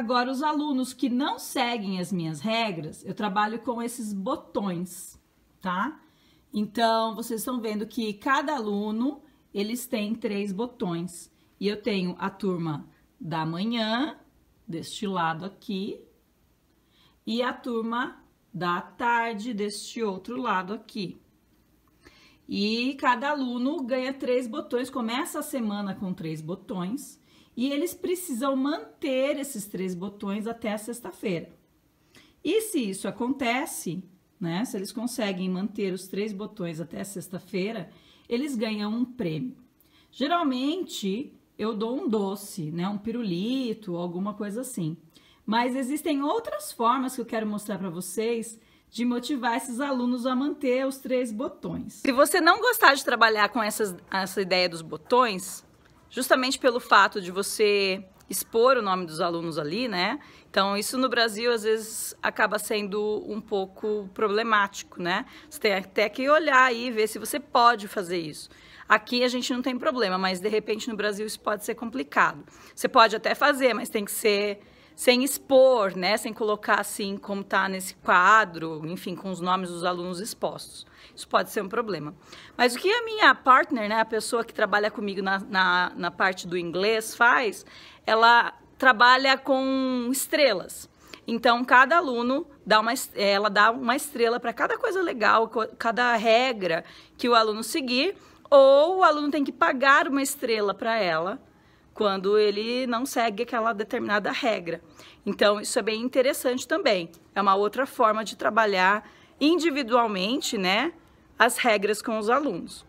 Agora, os alunos que não seguem as minhas regras, eu trabalho com esses botões, tá? Então, vocês estão vendo que cada aluno, eles têm três botões. E eu tenho a turma da manhã, deste lado aqui, e a turma da tarde, deste outro lado aqui. E cada aluno ganha três botões, começa a semana com três botões e eles precisam manter esses três botões até a sexta-feira. E se isso acontece, né, se eles conseguem manter os três botões até sexta-feira, eles ganham um prêmio. Geralmente eu dou um doce, né, um pirulito, alguma coisa assim. Mas existem outras formas que eu quero mostrar para vocês de motivar esses alunos a manter os três botões. Se você não gostar de trabalhar com essas, essa ideia dos botões, justamente pelo fato de você expor o nome dos alunos ali, né? Então, isso no Brasil às vezes acaba sendo um pouco problemático, né? Você tem até que olhar aí ver se você pode fazer isso. Aqui a gente não tem problema, mas de repente no Brasil isso pode ser complicado. Você pode até fazer, mas tem que ser sem expor, né, sem colocar assim como está nesse quadro, enfim, com os nomes dos alunos expostos. Isso pode ser um problema. Mas o que a minha partner, né, a pessoa que trabalha comigo na, na, na parte do inglês faz, ela trabalha com estrelas. Então, cada aluno dá uma, eh, ela dá uma estrela para cada coisa legal, cada regra que o aluno seguir, ou o aluno tem que pagar uma estrela para ela quando ele não segue aquela determinada regra. Então, isso é bem interessante também. É uma outra forma de trabalhar individualmente, né, as regras com os alunos.